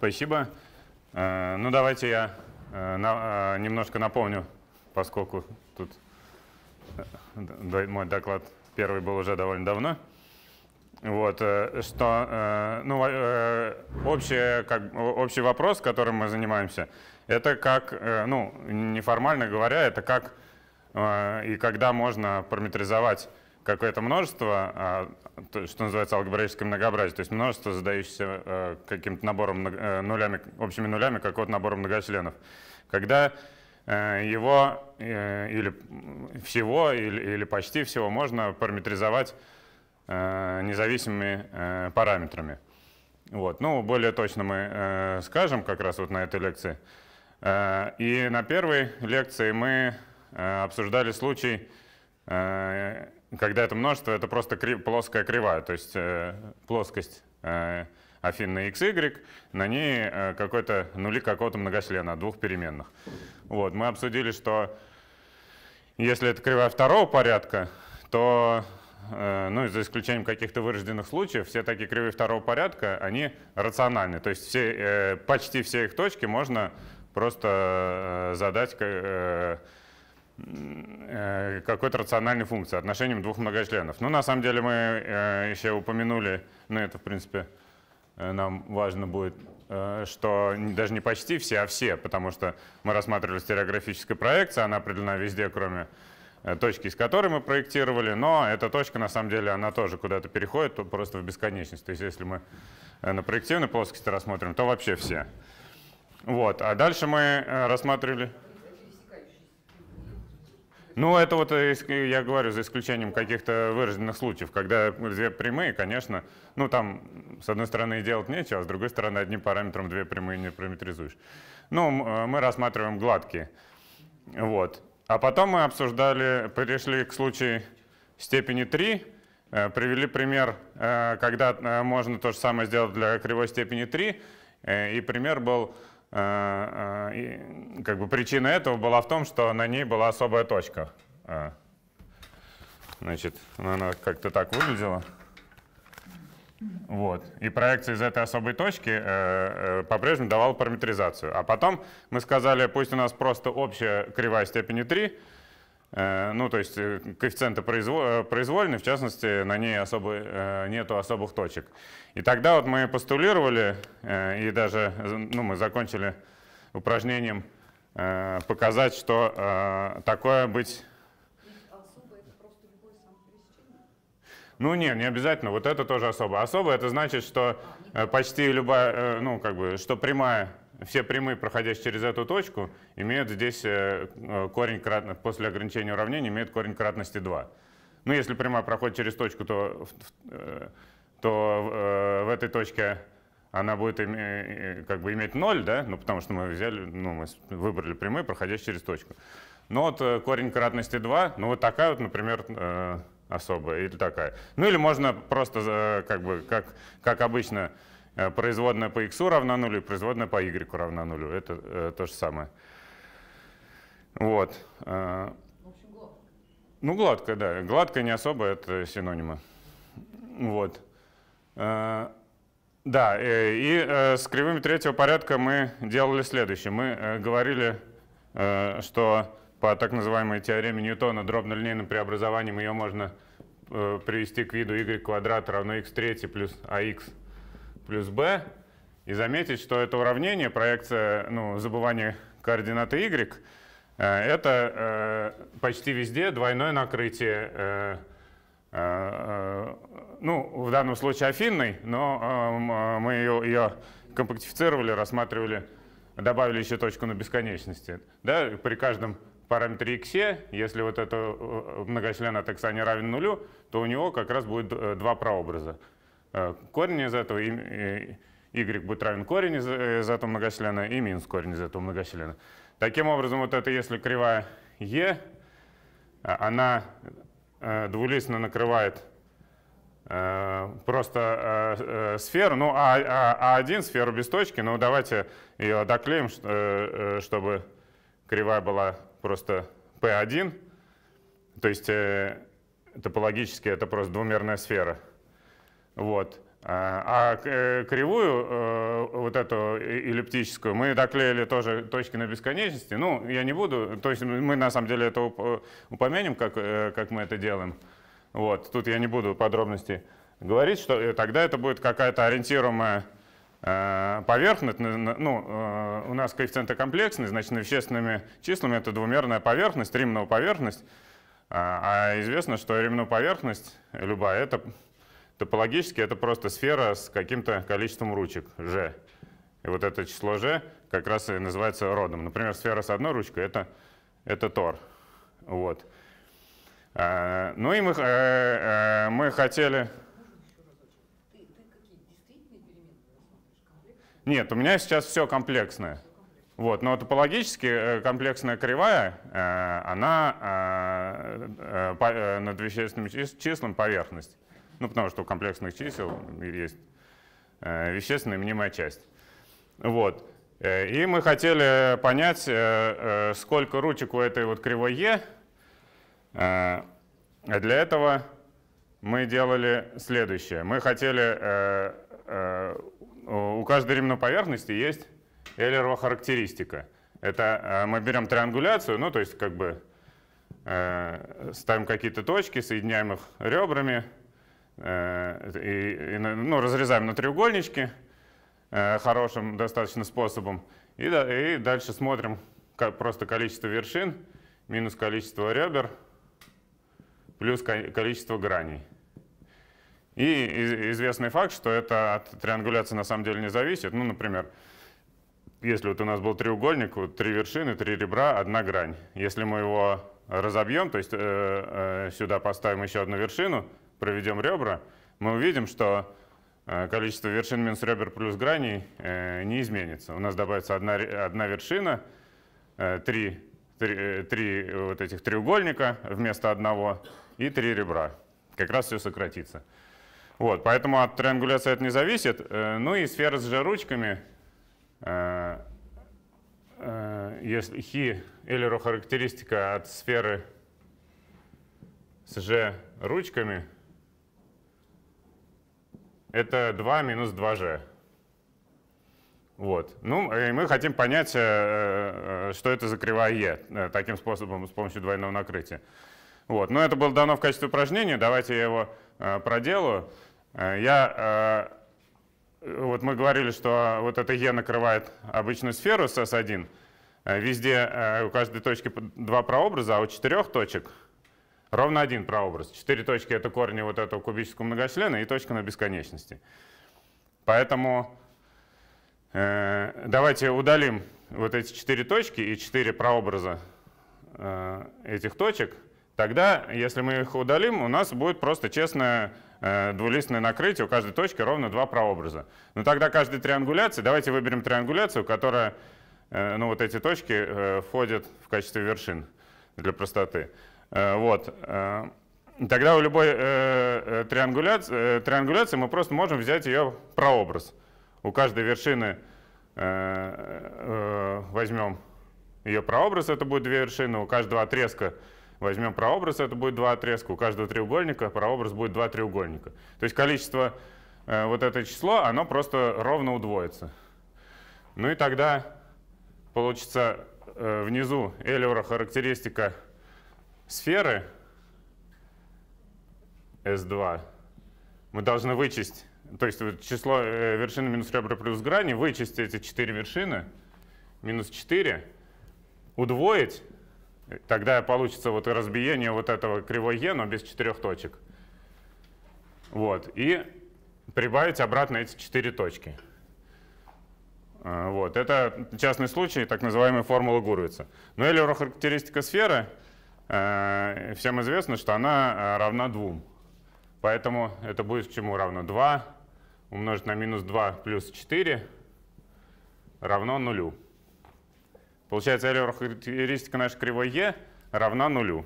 Спасибо. Э, ну, давайте я э, э, немножко напомню, поскольку тут мой доклад первый был уже довольно давно. Вот, что, ну, общее, как, общий вопрос, которым мы занимаемся, это как, ну, неформально говоря, это как и когда можно параметризовать какое-то множество, а, что называется алгебраическое многообразие, то есть множество, задающееся э, каким-то набором э, нулями, общими нулями какого-то набора многочленов. Когда э, его или всего, или, или почти всего можно параметризовать независимыми параметрами. Вот. Ну, более точно мы скажем как раз вот на этой лекции. И на первой лекции мы обсуждали случай когда это множество, это просто кри плоская кривая, то есть э, плоскость э, афин на xy, на ней э, какой-то нули какого-то многочлена, двух переменных. Вот, мы обсудили, что если это кривая второго порядка, то, э, ну, за исключением каких-то вырожденных случаев, все такие кривые второго порядка, они рациональны. То есть все, э, почти все их точки можно просто э, задать э, Э, какой-то рациональной функции, отношением двух многочленов. Ну, на самом деле мы э, еще упомянули, ну, это, в принципе, э, нам важно будет, что даже не почти все, а все, потому что мы рассматривали стереографическую проекцию, она определена везде, кроме точки, из которой мы проектировали, но эта точка, на самом деле, она тоже куда-то переходит, то просто в бесконечность. То есть если мы на проективной плоскости рассмотрим, то вообще все. Вот. А дальше мы рассматривали... Ну, это вот, э, я говорю, за исключением каких-то выраженных случаев, когда две прямые, конечно, ну, там, с одной стороны, делать нечего, а с другой стороны, одним параметром две прямые не параметризуешь. Ну, э, мы рассматриваем гладкие. Вот. А потом мы обсуждали, перешли к случаю степени 3, э, привели пример, когда можно то же самое сделать для кривой степени 3, и пример был Э, э, как бы причина этого была в том, что на ней была особая точка. Э. Значит, ну, она как-то так выглядела. Вот. И проекция из этой особой точки по-прежнему давала параметризацию. А потом мы сказали, пусть у нас просто общая кривая степени 3, Э, ну, то есть э, коэффициенты э, произвольны, в частности, на ней особо, нету особых точек. И тогда вот мы постулировали, и даже ну, мы закончили упражнением показать, что такое быть... Ну не, не обязательно, вот это тоже особо. Особо это значит, что почти любая, ну как бы, что прямая все прямые, проходящие через эту точку, имеют здесь э, э, корень кратности, после ограничения уравнения имеют корень кратности 2. Ну, если прямая проходит через точку, то, э, то в этой точке она будет как бы иметь 0, да? ну, потому что мы взяли, ну, мы выбрали прямые, проходящие через точку. Но вот корень кратности 2, ну, вот такая вот, например, особая или такая. Ну, или можно просто, как бы, как, как обычно, Э, производная по x равна нулю и производная по y равна нулю. Это э, то же самое. Вот. В общем, гладко. Ну, гладко, да. Гладко не особо, это синонимы. Вот. Э, да, э, и с кривыми третьего порядка мы делали следующее. Мы говорили, что по так называемой теореме Ньютона дробно-линейным преобразованием ее можно привести к виду y квадрат равно x3 плюс ax плюс b и заметить, что это уравнение, проекция ну, забывание координаты y, э, это э, почти везде двойное накрытие, э, ну, в данном случае афинной, но мы ее, ее компактифицировали, рассматривали, добавили еще точку на бесконечности. Да? При каждом параметре x, если вот это многочлен от x не равен нулю, то у него как раз будет два прообраза. Э, корень из этого, и, y э, будет равен корень из, э, из этого многочлена и минус корень из этого многочлена. Таким образом, вот это если кривая e, она двулистно накрывает просто сферу, ну а, а, 1 а сферу без точки, ну давайте ее доклеим, чтобы кривая была просто P1, то есть топологически это просто двумерная сфера. Вот. А, а э, кривую, э, вот эту эллиптическую, мы доклеили тоже точки на бесконечности. Ну, я не буду, то есть мы на самом деле это э, упомянем, как, как мы это делаем. Вот, тут я не буду подробности говорить, что тогда это будет какая-то ориентируемая поверхность, ну, у нас коэффициенты комплексные, значит, вещественными числами это двумерная поверхность, римная поверхность, а, а известно, что римная поверхность любая, это Топологически это просто сфера с каким-то количеством ручек, g. И вот это число g как раз и называется родом. Например, сфера с одной ручкой — это, это тор. Вот. А, ну и мы, э, э, мы хотели... Нет, у меня сейчас все комплексное. Вот, но топологически э, комплексная кривая, э, она э, над вещественным числом поверхность. Ну, потому что у комплексных чисел есть э, вещественная мнимая часть. Вот. Э, и мы хотели понять, э, сколько ручек у этой вот кривой Е. Для этого мы делали следующее. Мы хотели, у каждой ремной поверхности есть Эйлерова характеристика. Это мы берем триангуляцию, ну то есть как бы ставим какие-то точки, соединяем их ребрами, Э, и, и, ну, разрезаем на треугольнички э, хорошим достаточно способом. И, и дальше смотрим просто количество вершин минус количество ребер плюс количество граней. И известный факт, что это от триангуляции на самом деле не зависит. Ну, например, если вот у нас был треугольник, вот три вершины, три ребра, одна грань. Если мы его разобьем, то есть э, э, сюда поставим еще одну вершину, проведем ребра, мы увидим, что э, количество вершин минус ребер плюс граней э, не изменится. У нас добавится одна, одна вершина, э, три, три, три вот этих треугольника вместо одного и три ребра. Как раз все сократится. Вот, поэтому от триангуляции это не зависит. Ну и сфера с G-ручками, если хи Эйлеру характеристика от сферы с G-ручками — это 2 минус 2g. Вот. Ну, и мы хотим понять, э, э, что это за кривая Е э, таким способом, с помощью двойного накрытия. Вот. Но это было дано в качестве упражнения, давайте я его проделаю. Я, вот мы говорили, что вот это Е накрывает обычную сферу с S1. Везде у каждой точки два прообраза, а у четырех точек — Ровно один прообраз. Четыре точки — это корни вот этого кубического многочлена и точка на бесконечности. Поэтому э, давайте удалим вот эти четыре точки и четыре прообраза э, этих точек. Тогда, если мы их удалим, у нас будет просто честное э, двулистное накрытие. У каждой точки ровно два прообраза. Но ну, тогда каждой триангуляции, давайте выберем триангуляцию, которая, э, ну вот эти точки э, входят в качестве вершин для простоты. Э, вот. Э, тогда у любой э, триангуляции, триангуляции мы просто можем взять ее прообраз. У каждой вершины возьмем ее прообраз, это будет две вершины, у каждого отрезка возьмем прообраз, это будет два отрезка, у каждого треугольника прообраз будет два треугольника. То есть количество, вот это число, оно просто ровно удвоится. Ну и тогда получится внизу Эллиора характеристика сферы S2 мы должны вычесть, то есть число э, вершины минус ребра плюс грани, вычесть эти 4 вершины, минус 4, удвоить, э, тогда получится вот разбиение вот этого кривой Е, но без четырех точек. Вот, и прибавить обратно эти четыре точки. Э, вот, это частный случай, так называемая формула Гурвица. Но Эйлеру характеристика сферы — Э, всем известно, что она э, равна 2. Поэтому это будет к чему равно 2 умножить на минус 2 плюс 4 равно 0. Получается, эррор характеристика нашей кривой Е равна 0.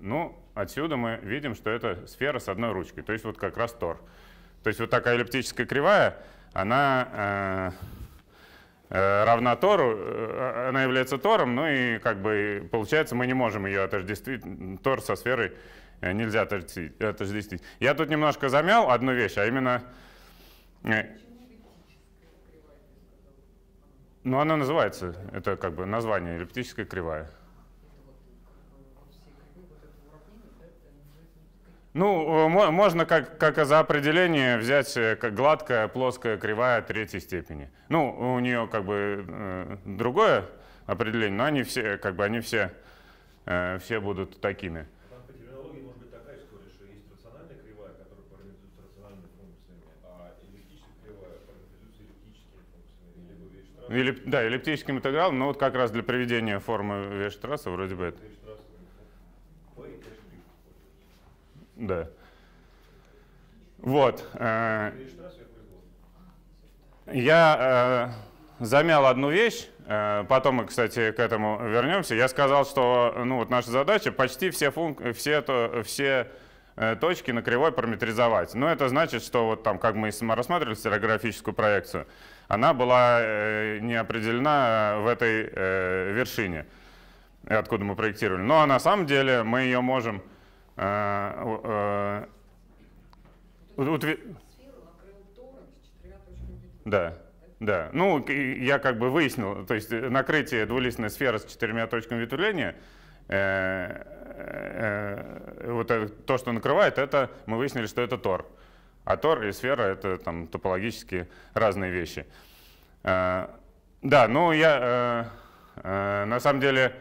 Ну, отсюда мы видим, что это сфера с одной ручкой, то есть вот как раз тор. То есть вот такая эллиптическая кривая, она... Э Э, равна Тору, э, она является Тором, ну и как бы получается мы не можем ее отождествить, Тор со сферой э, нельзя отождествить. Я тут немножко замял одну вещь, а именно... Ну, она называется, это как бы название, эллиптическая кривая. Ну, э, можно как, как за определение взять как э, гладкая, плоская, кривая третьей степени. Ну, у нее как бы э, другое определение, но они все, как бы они все, э, все будут такими. Там по терминологии может быть такая история, что есть рациональная кривая, которая парализуется рациональными функциями, а эллиптическая кривая парализуется эллиптическими функциями, либо Вейштрасса. Эллип, да, эллиптический интеграл, но вот как раз для приведения формы Вейштрасса вроде бы это. Да. Вот. Э, я э, замял одну вещь, э, потом мы, кстати, к этому вернемся. Я сказал, что ну, вот наша задача почти все, функ... все, то, все точки на кривой параметризовать. Но это значит, что вот там, как мы рассматривали стереографическую проекцию, она была не определена в этой вершине, откуда мы проектировали. Но на самом деле мы ее можем а, а Да. Да, ну я как бы выяснил, то есть э, накрытие двулистной сферы с четырьмя точками ветвления, э, э, э, вот это, то, что накрывает, это мы выяснили, что это тор. А тор и сфера — это там топологически разные вещи. Э, да, ну я э, э, на самом деле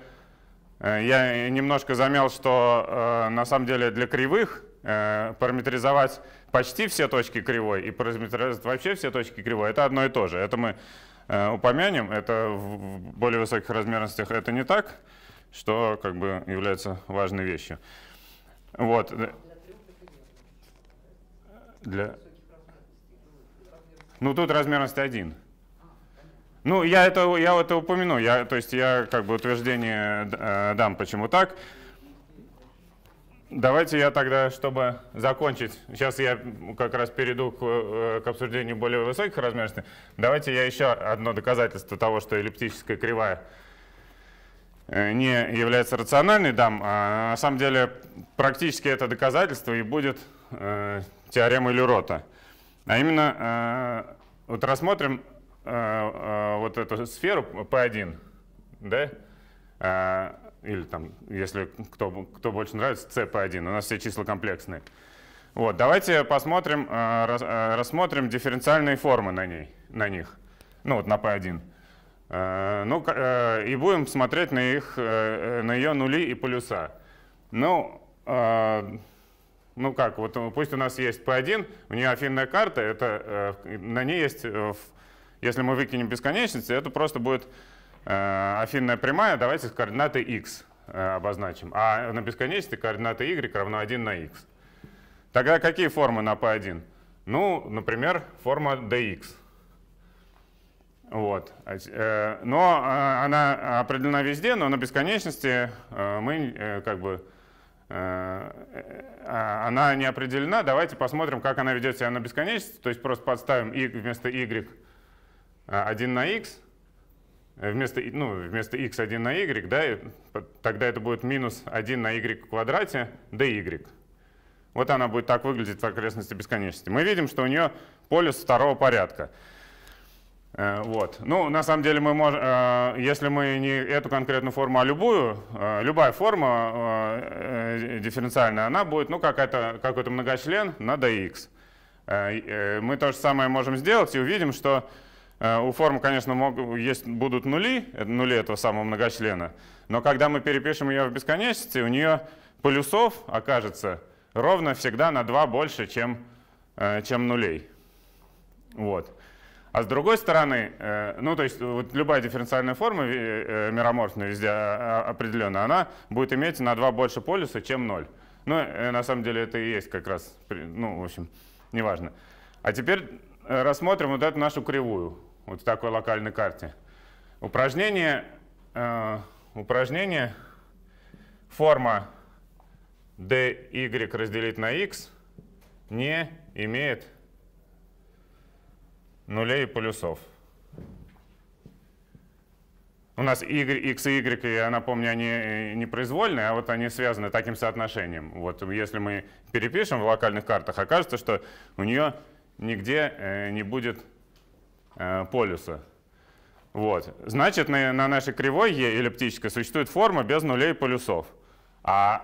Э, я немножко замял, что э, на самом деле для кривых э, параметризовать почти все точки кривой и параметризовать вообще все точки кривой — это одно и то же. Это мы упомянем, это в более высоких размерностях это не так, что как бы является важной вещью. Вот. Для... Ну тут размерность один. Ну, я это, я это упомяну, я, то есть я как бы утверждение э, э, дам, почему так. Давайте я тогда, чтобы закончить, сейчас я как раз перейду к, э, к обсуждению более высоких размерностей, давайте я еще одно доказательство того, что эллиптическая кривая э, не является рациональной дам, а на самом деле практически это доказательство и будет э, теорема Люрота. А именно, э, вот рассмотрим Э, э, вот эту сферу P1, да, э, или там, если кто, кто больше нравится, CP1, у нас все числа комплексные. Вот, давайте посмотрим, рассмотрим дифференциальные формы на, ней, на них, ну вот на P1. Ну, и будем смотреть на, их, на ее нули и полюса. Ну, ну как, вот пусть у нас есть P1, у нее афинная карта, это, на ней есть если мы выкинем бесконечности, это просто будет э, афинная прямая, давайте координаты x э, обозначим. А на бесконечности координаты y равна 1 на x. Тогда какие формы на p1? Ну, например, форма dx. Вот. Э, но она определена везде, но на бесконечности мы как бы она не определена. Давайте посмотрим, как она ведет себя на бесконечности. То есть просто подставим y вместо y 1 а, на x э, вместо, ну, вместо x1 на y, да, тогда это будет минус 1 на y в квадрате dy. Вот она будет так выглядеть в окрестности бесконечности. Мы видим, что у нее полюс второго порядка. Э, вот. Ну, на самом деле, мы можем, э, если мы не эту конкретную форму, а любую, любая форма дифференциальная, она будет ну, какая-то какой-то многочлен на dx. Мы то же самое можем сделать и увидим, что Э, у формы, конечно, могут, есть, будут нули, э, нули этого самого многочлена, но когда мы перепишем ее в бесконечности, у нее полюсов окажется ровно всегда на 2 больше, чем, э, чем нулей. Вот. А с другой стороны, ну то есть вот любая дифференциальная форма мироморфная везде а, а, определенная, она будет иметь на 2 больше полюса, чем 0. Ну, на самом деле это и есть как раз, ну, в общем, неважно. А теперь рассмотрим вот эту нашу кривую вот в такой локальной карте. Упражнение, э, упражнение форма dy разделить на x не имеет нулей и полюсов. У нас y, x и y, я напомню, они э, не произвольные, а вот они связаны таким соотношением. Вот если мы перепишем в локальных картах, окажется, что у нее нигде э, не будет Э, полюса. Вот. Значит, на, на нашей кривой Е эллиптической существует форма без нулей полюсов. А...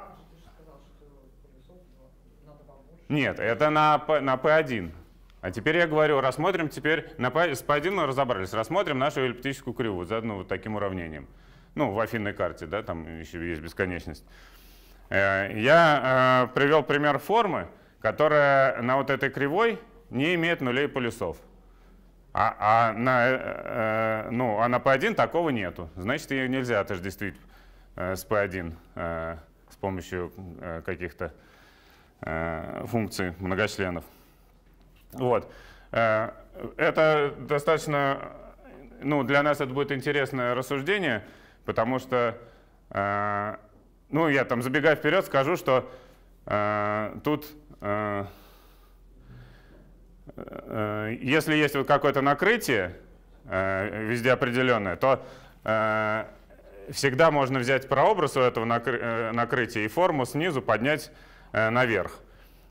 Нет, это на, на P1. А теперь я говорю, рассмотрим теперь, на P, с P1 мы разобрались, рассмотрим нашу эллиптическую кривую, заодно ну, вот таким уравнением. Ну, в афинной карте, да, там еще есть бесконечность. Э, я э, привел пример формы, которая на вот этой кривой не имеет нулей полюсов. А, а, на, э, э ну, а на P1 такого нету. Значит, ее нельзя отождествить э, с P1 э, с помощью э, каких-то э, функций многочленов. Вот. Э, это достаточно... Ну, для нас это будет интересное рассуждение, потому что... Э, ну, я там забегая вперед скажу, что э, тут... Э, Э, э, если есть вот какое-то накрытие э, везде определенное, то всегда можно взять прообраз у этого накрытия и форму снизу поднять наверх.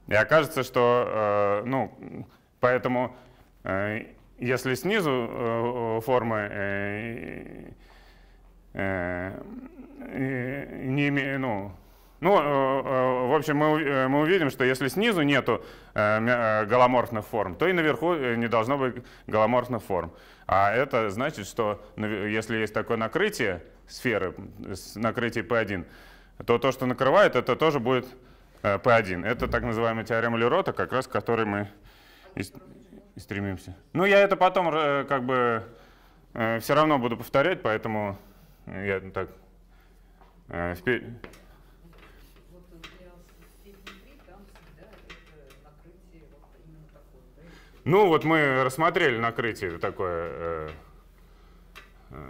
И окажется, что, ну, поэтому если снизу формы не, ну, ну, э, э, в общем, мы, э, мы увидим, что если снизу нету голоморфных форм, то и наверху не должно быть голоморфных форм. А это значит, что если есть такое накрытие сферы, накрытие P1, то то, что накрывает, это тоже будет P1. Это так называемая теорема Лерота, как раз к которой мы и, стремимся. Ну, я это потом как бы все равно буду повторять, поэтому я так вперед. Ну, вот мы рассмотрели накрытие такое э,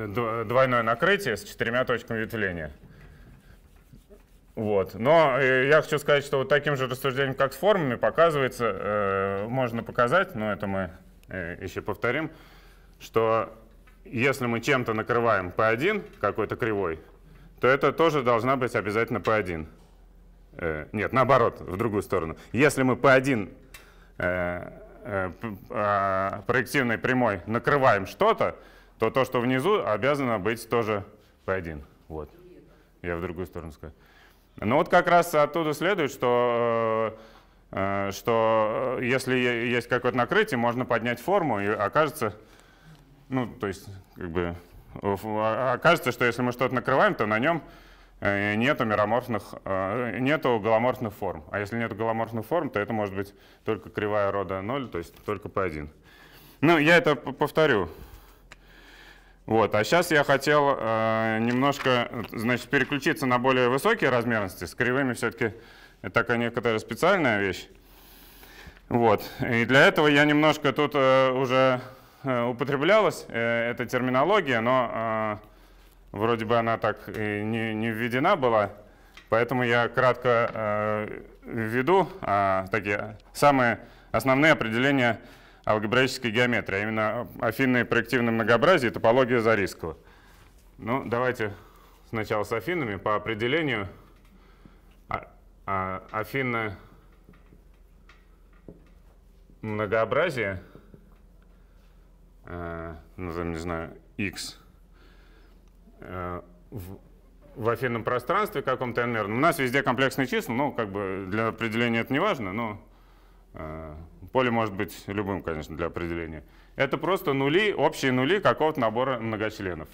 э, двойное накрытие с четырьмя точками ветвления. Вот. Но э, я хочу сказать, что вот таким же рассуждением, как с формами, показывается, э, можно показать, но это мы еще повторим, что если мы чем-то накрываем P1 какой-то кривой, то это тоже должна быть обязательно P1. Э, нет, наоборот, в другую сторону. Если мы P1 Э, э, а, проективной прямой накрываем что-то, то то, что внизу, обязано быть тоже P1. Вот. Я в другую сторону скажу. Ну вот как раз оттуда следует, что, э, что если есть какое-то накрытие, можно поднять форму, и окажется, ну то есть как бы, а, окажется, что если мы что-то накрываем, то на нем Э, нету мироморфных, э, нету голоморфных форм. А если нету голоморфных форм, то это может быть только кривая рода 0, то есть только P1. Ну, я это повторю. Вот, а сейчас я хотел э, немножко, значит, переключиться на более высокие размерности. С кривыми все-таки такая некоторая специальная вещь. Вот, и для этого я немножко тут уже употреблялась эта терминология, но вроде бы она так и не, не введена была, поэтому я кратко э, введу э, такие самые основные определения алгебраической геометрии, а именно афинные проективные многообразие и топология Зарискова. Ну, давайте сначала с афинами. По определению а, а, афинное многообразие, э, назовем, не знаю, x – Э, в, в афинном пространстве каком-то n У нас везде комплексные числа, ну, как бы для определения это не важно, но э, поле может быть любым, конечно, для определения. Это просто нули, общие нули какого-то набора многочленов.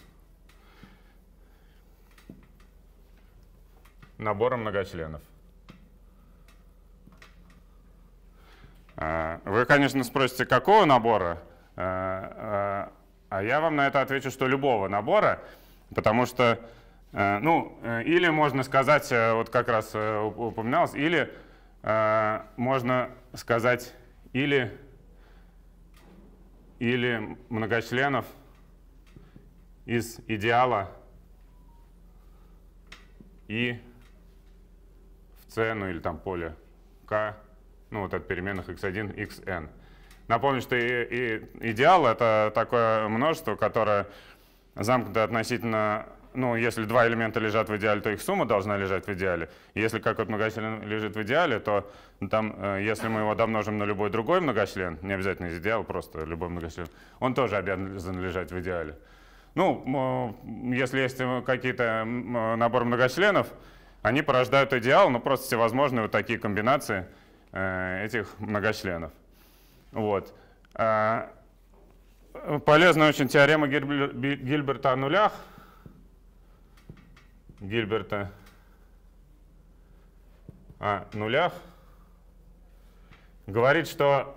Набора многочленов. Э, вы, конечно, спросите, какого набора? Э, а я вам на это отвечу, что любого набора. Потому что, э, ну, э, или можно сказать, э, вот как раз упоминалось, или можно сказать, или, или многочленов из идеала и в c, ну или там поле k, ну вот от переменных x1, xn. Напомню, что и, и идеал — это такое множество, которое замкнуты относительно ну, если два элемента лежат в идеале, то их сумма должна лежать в идеале. Если какой-то многочлен лежит в идеале, то там, э, если мы его домножим на любой другой многочлен, не обязательно из идеала, просто любой многочлен, он тоже обязан лежать в идеале. Ну, э, если есть э, какие-то набор многочленов, они порождают идеал, но ну, просто всевозможные вот такие комбинации этих многочленов. Вот. А, полезная очень теорема Гильберта о нулях. Гильберта о нулях. Говорит, что...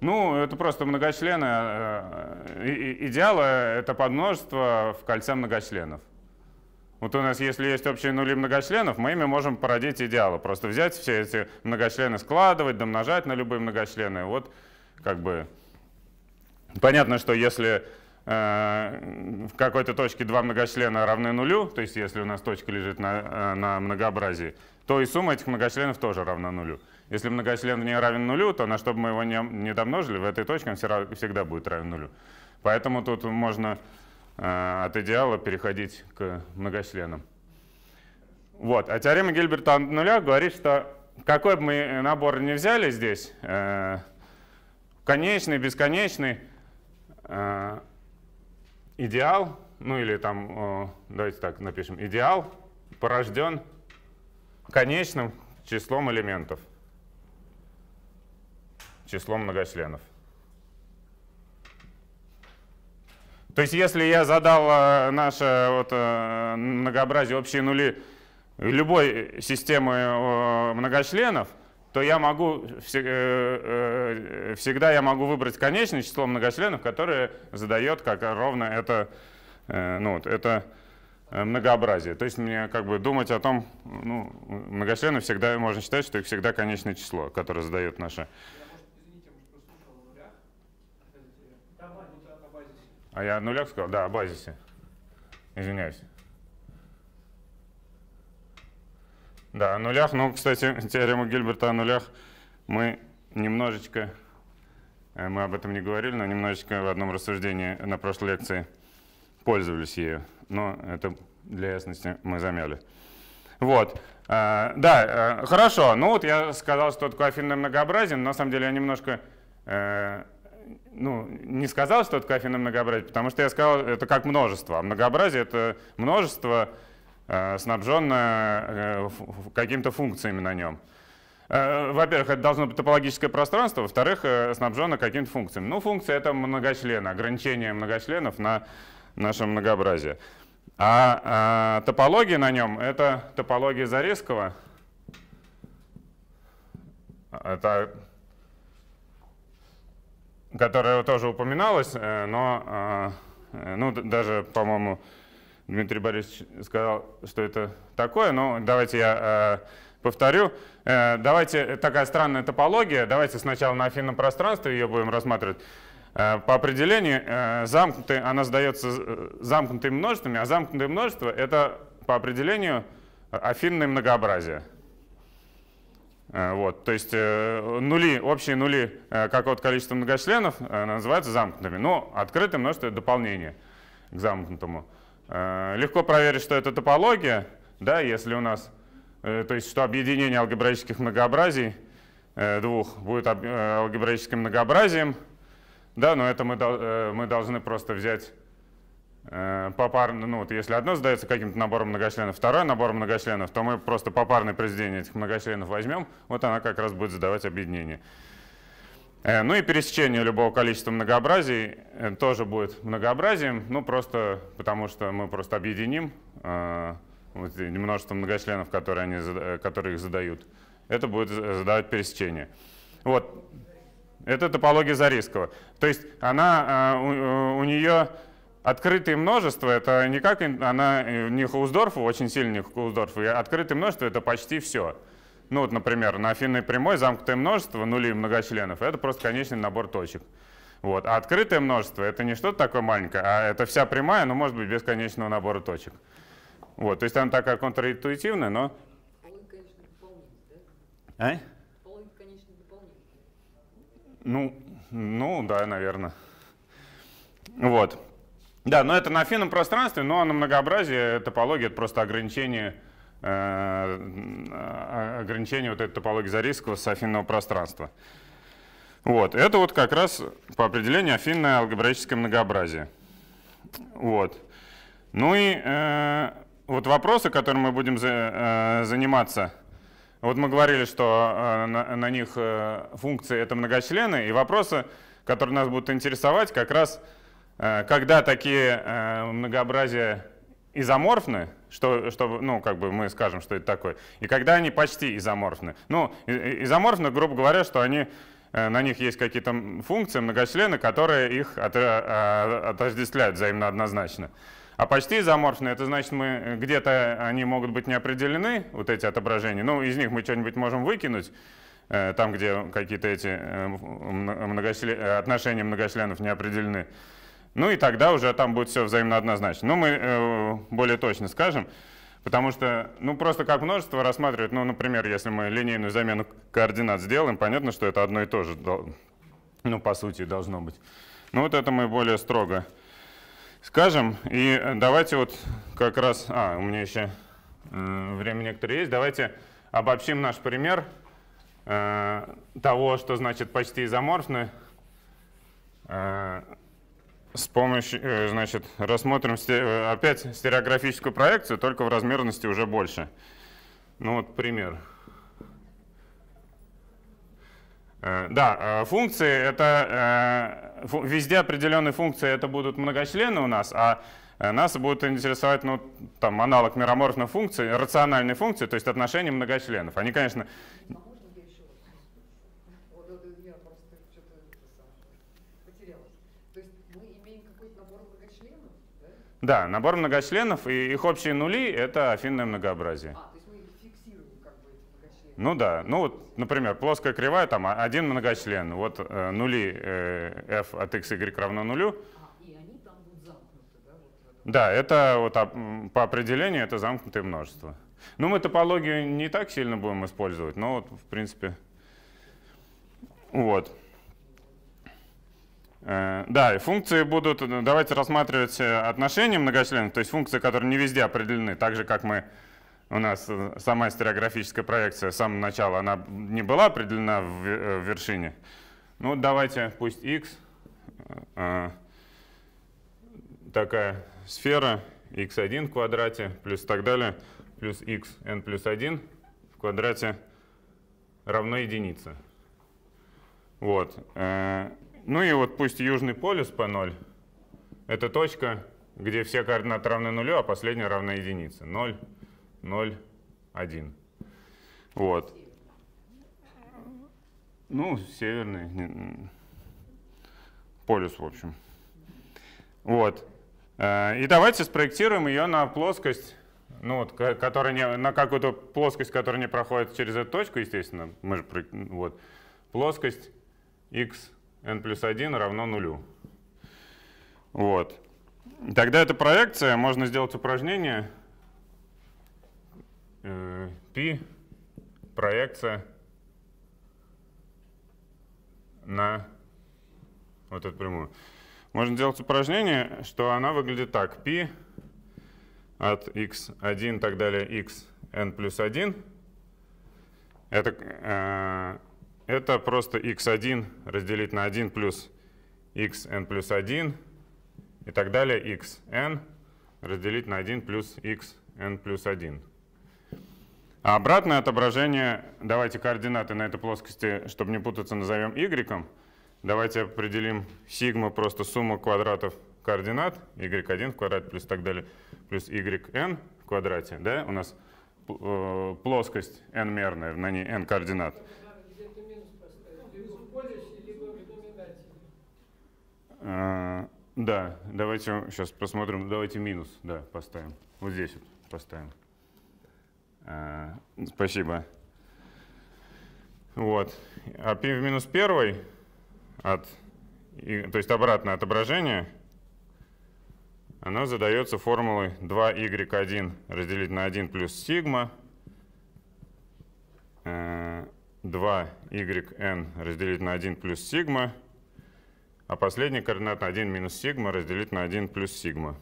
Ну, это просто многочлены. Э, э, идеалы — это подмножество в кольце многочленов. Вот у нас, если есть общие нули многочленов, мы ими можем породить идеалы. Просто взять все эти многочлены, складывать, домножать на любые многочлены. Вот как бы понятно, что если э, в какой-то точке два многочлена равны нулю, то есть если у нас точка лежит на, э, на многообразии, то и сумма этих многочленов тоже равна нулю. Если многочлен не равен нулю, то на что бы мы его не, не домножили, в этой точке он всегда будет равен нулю. Поэтому тут можно Э, от идеала переходить к многочленам. Вот. А теорема Гильберта от нуля говорит, что какой бы мы набор ни взяли здесь, э, конечный, бесконечный, э, идеал, ну или там, давайте так напишем, идеал порожден конечным числом элементов, числом многочленов. То есть если я задал э, наше вот, э, многообразие общие нули любой системы э, многочленов, то я могу, всегда я могу выбрать конечное число многочленов, которое задает как ровно это, ну, вот, это многообразие. То есть мне как бы думать о том, ну, многочлены всегда, можно считать, что их всегда конечное число, которое задает наше А я о нулях сказал? Да, о базисе. Извиняюсь. Да, о нулях. Ну, кстати, теорему Гильберта о нулях мы немножечко, э, мы об этом не говорили, но немножечко в одном рассуждении на прошлой лекции пользовались ею. Но это для ясности мы замяли. Вот. Э, да, э, хорошо. Ну вот я сказал, что такое афинное многообразие, но на самом деле я немножко ну, не сказал, что это кофейное многообразие, потому что я сказал, это как множество. А многообразие — это множество, э, снабженное э, какими-то функциями на нем. Э, Во-первых, это должно быть топологическое пространство, во-вторых, э, снабжено какими-то функциями. Ну, функция — это многочлены, ограничение многочленов на наше многообразие. А э, топология на нем — это топология Зарезкова. Это которая тоже упоминалась, э, но э, э, ну, даже, по-моему, Дмитрий Борисович сказал, что это такое, но давайте я повторю. Давайте, такая странная топология, давайте сначала на афинном пространстве ее будем рассматривать. По определению, замкнутый, она сдается замкнутыми множествами, а замкнутые множества — это по определению афинное многообразие. Э, вот, то есть э, нули, общие нули э, как вот количество многочленов называются замкнутыми, но открыты множество дополнение к замкнутому. Легко проверить, что это топология, да, если у нас, то есть что объединение алгебраических многообразий двух будет алгебраическим многообразием, да, но это мы, мы должны просто взять Э, попарно, ну вот если одно задается каким-то набором многочленов, второй набор многочленов, то мы просто попарное произведение этих многочленов возьмем, вот она как раз будет задавать объединение. Э, ну и пересечение любого количества многообразий э, тоже будет многообразием, ну просто потому что мы просто объединим вот, множество многочленов, которые, они, которые их задают. Это будет задавать пересечение. Вот, это топология Зарискова. То есть она, у, у нее Открытые множества — это не как она, э, не Хаусдорфу, очень сильный не Хаусдорфу, открытые множества — это почти все. Ну вот, например, на афинной прямой замкнутое множество, нулей многочленов — это просто конечный набор точек. Вот. А открытое множество — это не что-то такое маленькое, а это вся прямая, но может быть бесконечного набора точек. Вот. То есть она такая контринтуитивная, но... Полынь, конечно, дополнительная, да? А? Полынь, конечно, дополнительная. Ну, ну, да, наверное. Вот. Да, но это на финном пространстве, но на многообразие э, топологии это просто ограничение э, э, ограничение вот этой топологии Зарийского с афинного пространства. Вот, это вот как раз по определению афинное алгебраическое многообразие. Вот. Ну и э, вот вопросы, которыми мы будем за, э, заниматься, вот мы говорили, что э, на, на них э, функции — это многочлены, и вопросы, которые нас будут интересовать, как раз — Э, когда такие э, многообразия изоморфны, что, что, ну, как бы мы скажем, что это такое, и когда они почти изоморфны. Ну, изоморфны, грубо говоря, что они, э, на них есть какие-то функции, многочлены, которые их а, отождествляют взаимно однозначно. А почти изоморфные, это значит, мы где-то они могут быть не определены, вот эти отображения. Ну, из них мы что-нибудь можем выкинуть, там, где какие-то эти многочлен... отношения многочленов не определены. Ну и тогда уже там будет все взаимно однозначно. Но ну, мы э, более точно скажем, потому что, ну просто как множество рассматривать, ну, например, если мы линейную замену координат сделаем, понятно, что это одно и то же, ну, по сути, должно быть. Ну вот это мы более строго скажем. И давайте вот как раз, а, у меня еще э, время некоторое есть, давайте обобщим наш пример э, того, что значит почти изоморфны. Э, с помощью, э, значит, рассмотрим сте э, опять стереографическую проекцию, только в размерности уже больше. Ну вот пример. Э, да, функции это везде определенные функции это будут многочлены у нас, а нас будут интересовать ну, там, аналог мероморфных функций, рациональные функции, то есть отношения многочленов. Они, конечно, Да, набор многочленов и их общие нули — это афинное многообразие. А, ну да, ну вот, например, плоская кривая, там а, один многочлен, вот э, нули э, f от x, y равно нулю. А, и они там будут замкнуты, да? Вот, да, это вот а, по определению это замкнутое множество. Ну мы топологию не так сильно будем использовать, но вот в принципе, вот. Э, да, и функции будут, э, давайте рассматривать э, отношения многочленов, то есть функции, которые не везде определены, так же, как мы, у нас сама стереографическая проекция с самого начала, она не была определена в вершине. Ну, давайте, пусть x, такая сфера, x1 в квадрате, плюс так далее, плюс x n плюс 1 в квадрате равно единице. Вот. Ну и вот пусть южный полюс P0 — это точка, где все координаты равны нулю, а последняя равна единице. 0, 0, 1. Вот. Ну, северный полюс, в общем. Вот. Э, и давайте спроектируем ее на плоскость, ну, вот, которая не, на какую-то плоскость, которая не проходит через эту точку, естественно. Мы же, вот, плоскость x n плюс 1 равно нулю. Вот. Тогда эта проекция, можно сделать упражнение π э, проекция на вот эту прямую. Можно сделать упражнение, что она выглядит так. π от x1 и так далее, xn плюс 1. Это э, это просто x1 разделить на 1 плюс xn плюс 1 и так далее xn разделить на 1 плюс xn плюс 1. А обратное отображение, давайте координаты на этой плоскости, чтобы не путаться, назовем y. Давайте определим сигма, просто сумма квадратов координат, y1 в квадрате плюс так далее, плюс yn в квадрате. Да? У нас э, плоскость n-мерная, на ней n координат. А, да, давайте сейчас посмотрим, давайте минус, да, поставим. Вот здесь вот поставим. А, спасибо. Вот. А π в минус 1 от, то есть обратное отображение, оно задается формулой 2y1 разделить на 1 плюс сигма, 2yn э, разделить на 1 плюс сигма, а последний координат 1 минус сигма разделить на 1 плюс сигма.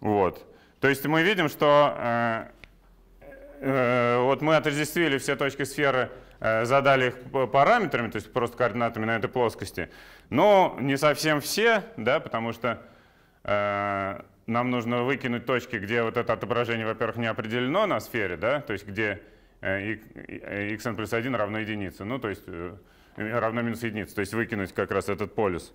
Вот. То есть мы видим, что э, э, вот мы отождествили все точки сферы, э, задали их параметрами, то есть просто координатами на этой плоскости. Но не совсем все, да, потому что э, нам нужно выкинуть точки, где вот это отображение, во-первых, не определено на сфере, да, то есть где xn э, плюс 1 равно единице. Ну, то есть э, равно минус единица, то есть выкинуть как раз этот полюс.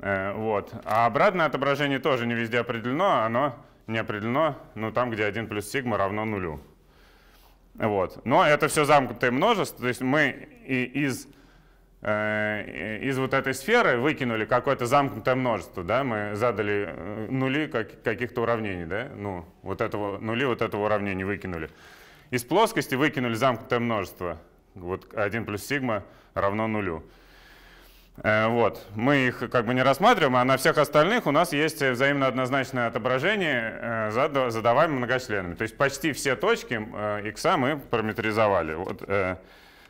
Э, вот. А обратное отображение тоже не везде определено, оно не определено, ну там, где 1 плюс сигма равно нулю. Вот. Но это все замкнутое множество, то есть мы из, э, из вот этой сферы выкинули какое-то замкнутое множество, да, мы задали э, нули как каких-то уравнений, да, ну, вот этого, нули вот этого уравнения выкинули. Из плоскости выкинули замкнутое множество, вот 1 плюс сигма равно нулю. Э, вот. Мы их как бы не рассматриваем, а на всех остальных у нас есть взаимно однозначное отображение, э, задаваемое многочленами. То есть почти все точки x э, мы параметризовали. Вот.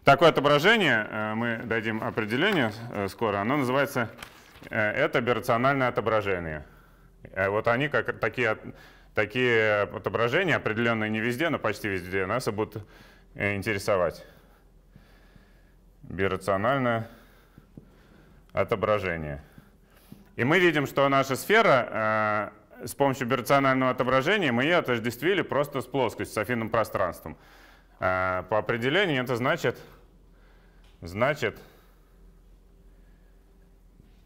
Такое отображение, мы дадим определение скоро, оно называется это бирациональное отображение. Вот они как такие, такие отображения, определенные не везде, но почти везде, нас и будут интересовать бирациональное отображение. И мы видим, что наша сфера э, с помощью бирационального отображения мы ее отождествили просто с плоскостью, с афинным пространством. Э, по определению это значит, значит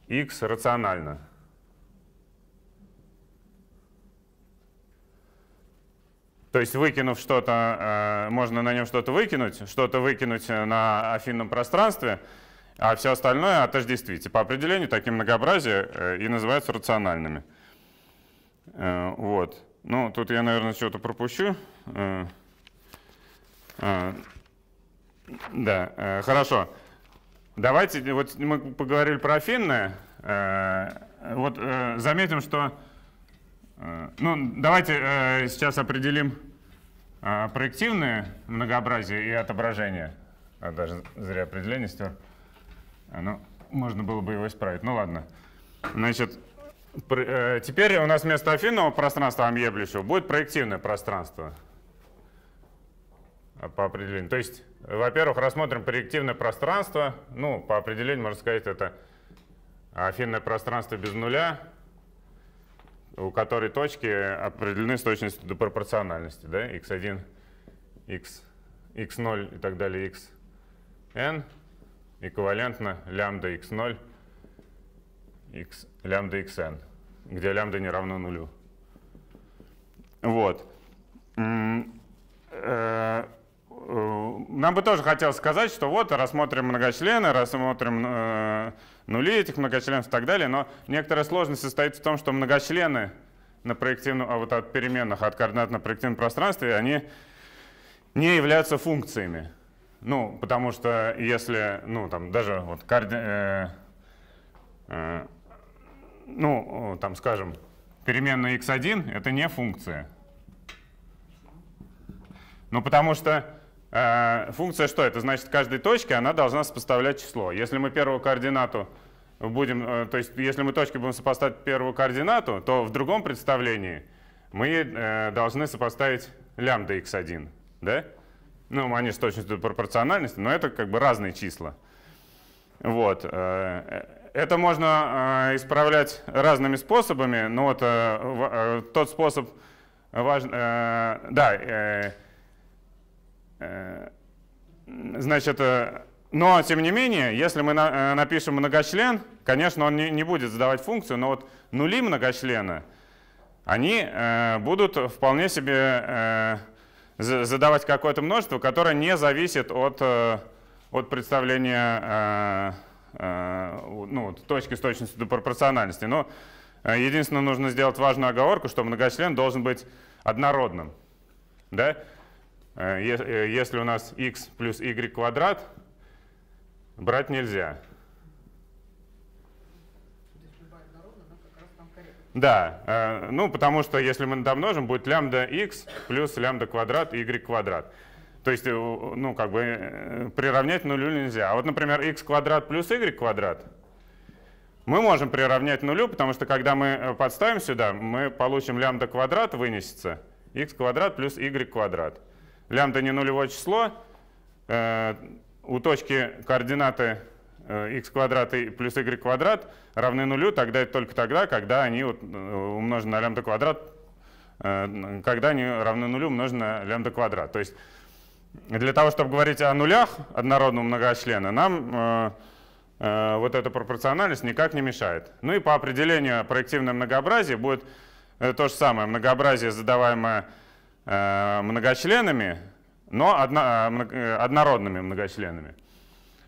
x рационально. То есть выкинув что-то, э, можно на нем что-то выкинуть, что-то выкинуть э, на афинном пространстве, а все остальное отождествить. И По определению такие многообразия э, и называются рациональными. Вот. Ну, тут я, наверное, что-то пропущу. Да, хорошо. Давайте, вот мы поговорили про афинное. Вот заметим, что Э, ну, давайте э, сейчас определим э, проективное многообразие и отображение. А даже зря определение стер. Ну, можно было бы его исправить. Ну ладно. Значит, теперь у нас вместо афинного пространства Амьеблищева будет проективное пространство а, по определению. То есть, во-первых, рассмотрим проективное пространство. Ну, по определению, можно сказать, это афинное пространство без нуля — у которой точки определены с точностью до пропорциональности, да, x1, x, x0 и так далее, xn эквивалентно лямбда x0, x, лямбда xn, где лямбда не равна нулю. Вот. Э, нам бы тоже хотелось сказать, что вот рассмотрим многочлены, рассмотрим э, нули этих многочленов и так далее, но некоторая сложность состоит в том, что многочлены на проективном, а вот от переменных, от координат на проективном пространстве, они не являются функциями. Ну, потому что если, ну, там, даже вот коорди... э, э, ну, там, скажем, переменная x1 — это не функция. Ну, потому что Э, функция что? Это значит, каждой точке она должна сопоставлять число. Если мы первую координату будем, э, то есть если мы точки будем сопоставить первую координату, то в другом представлении мы э, должны сопоставить лямбда x1. Да? Ну, они с точностью пропорциональности, но это как бы разные числа. Вот. Это можно исправлять разными способами, но вот тот способ важный Да, Э, значит, э, но, тем не менее, если мы э, напишем многочлен, конечно, он не, будет задавать функцию, но вот нули многочлена, они будут вполне себе задавать какое-то множество, которое не зависит от, от представления ну, точки с точностью до пропорциональности. Но единственное, нужно сделать важную оговорку, что многочлен должен быть однородным. Да? Э, э, если у нас x плюс y квадрат, брать нельзя. Да, э, ну потому что если мы домножим, будет лямбда x плюс лямбда квадрат y квадрат. То есть, ну как бы приравнять нулю нельзя. А вот, например, x квадрат плюс y квадрат мы можем приравнять нулю, потому что когда мы подставим сюда, мы получим лямбда квадрат вынесется x квадрат плюс y квадрат лямбда не нулевое число, э, у точки координаты x э, квадрат и плюс y квадрат равны нулю, тогда это только тогда, когда они вот э, умножены на лямбда квадрат, когда они равны нулю умножены на лямбда квадрат. То есть для того, чтобы говорить о нулях однородного многочлена, нам вот эта пропорциональность никак не мешает. Ну и по определению проективное многообразие будет то же самое. Многообразие, задаваемое Э, многочленами, но одно, э, э, однородными многочленами.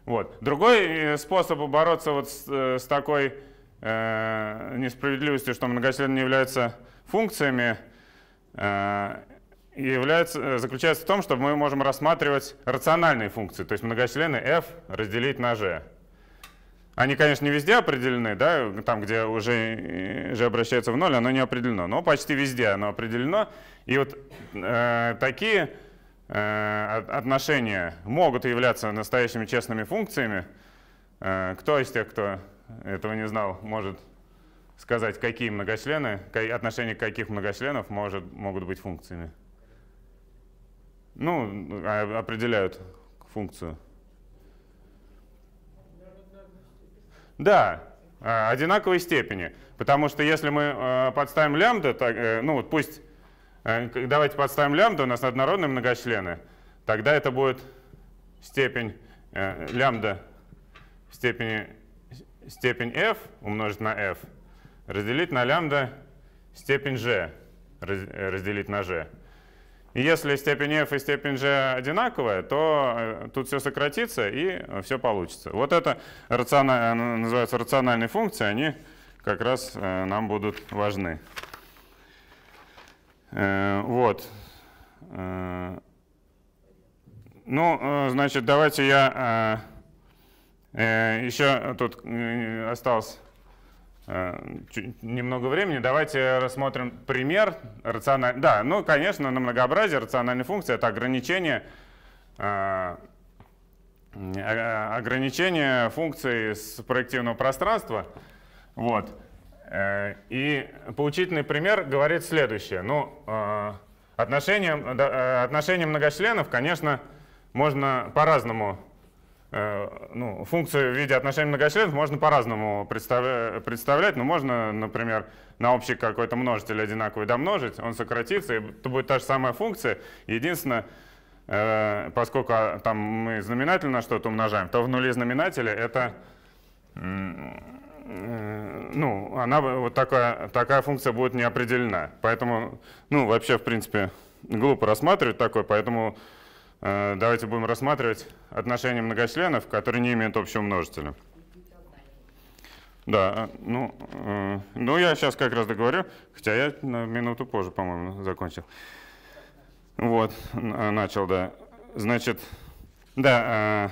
Вот. Другой способ бороться вот с, с такой э, несправедливостью, что многочлены не являются функциями, э, является, заключается в том, что мы можем рассматривать рациональные функции, то есть многочлены f разделить на g. Они, конечно, не везде определены, да, там, где уже, уже э, обращается в ноль, оно не определено, но почти везде оно определено. И вот э, такие э, отношения могут являться настоящими честными функциями. Э, кто из тех, кто этого не знал, может сказать, какие многочлены, отношения каких многочленов может, могут быть функциями? Ну, а, определяют функцию. Да, э, одинаковой степени. Потому что если мы э, подставим лямбда, э, ну вот пусть, давайте подставим лямбда, у нас однородные многочлены, тогда это будет степень лямбда в степени, степень f умножить на f разделить на лямбда степень g разделить на g если степень f и степень g одинаковая, то э, тут все сократится и все получится. Вот это э, называется рациональные функции, они как раз э, нам будут важны. Вот. Ну, значит, давайте я еще тут остался. Э, немного времени. Давайте рассмотрим пример. Рациональ... Да, ну, конечно, на многообразие рациональной функции — это ограничение, э, э, ограничение функции с проективного пространства. Вот. И поучительный пример говорит следующее. Ну, э, отношения, отношения многочленов, конечно, можно по-разному Э, ну, функцию в виде отношений многочленов можно по-разному представлять, но ну, можно, например, на общий какой-то множитель одинаковый домножить, он сократится, и это будет та же самая функция. Единственное, э, поскольку а, там мы знаменатель на что-то умножаем, то в нуле знаменателя это, э, ну, она вот такая, такая функция будет не определена. Поэтому, ну, вообще, в принципе, глупо рассматривать такое, поэтому Э, давайте будем рассматривать отношения многочленов, которые не имеют общего множителя. Да, э, ну, э, ну я сейчас как раз договорю, хотя я на минуту позже, по-моему, закончил. Вот, э, начал, да. Значит, да, э,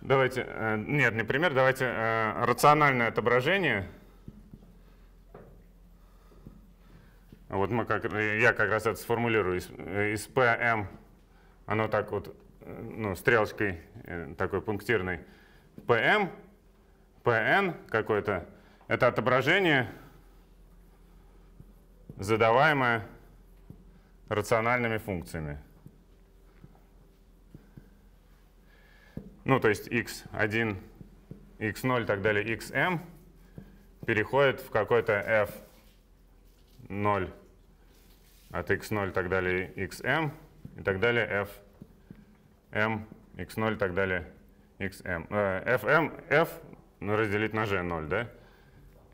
давайте, э, нет, не пример, давайте э, рациональное отображение. Вот мы как, я как раз это сформулирую из, из PM оно так вот, ну, стрелочкой э, такой пунктирной, PM, PN какой-то, это отображение, задаваемое рациональными функциями. Ну, то есть x1, x0 и так далее, xm переходит в какой-то f0 от x0 и так далее, xm, и так далее, f, m, x0 и так далее, xm. Э, f, m, f ну, разделить на g0, да?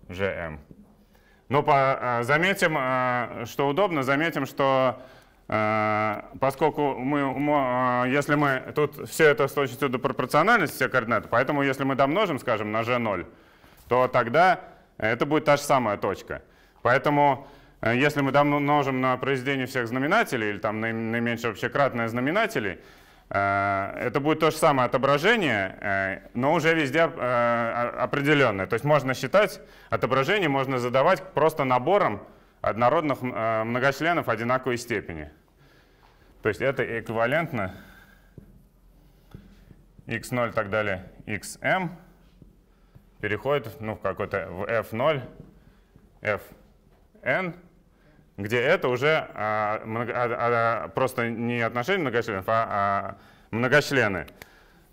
gm. Но ну, по, э, заметим, э, что удобно, заметим, что поскольку мы, если мы, тут все это с точностью до пропорциональности, все координаты, поэтому если мы домножим, скажем, на g0, то тогда это будет та же самая точка. Поэтому Э, если мы множим на произведение всех знаменателей, или там наименьшее вообще кратное знаменателей, э, это будет то же самое отображение, э, но уже везде определенное. То есть можно считать отображение, можно задавать просто набором однородных многочленов одинаковой степени. То есть это эквивалентно x0 так далее, xm эм, переходит ну, в какой-то f0, fn где это уже а, а, а, просто не отношение многочленов, а, многочлены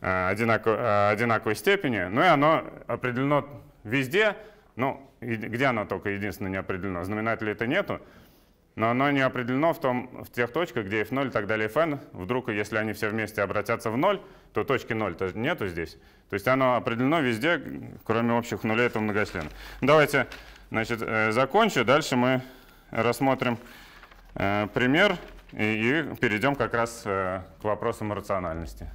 одинаковой степени. Ну и оно определено везде, ну, где оно только единственное не определено, знаменателей это нету, но оно не определено в, том, в тех точках, где f0 и так далее fn, вдруг, если они все вместе обратятся в 0, то точки 0 -то нету здесь. То есть оно определено везде, кроме общих нулей этого многочлена. Давайте значит, э, закончу, дальше мы рассмотрим э, пример и перейдем как раз э, к вопросам рациональности.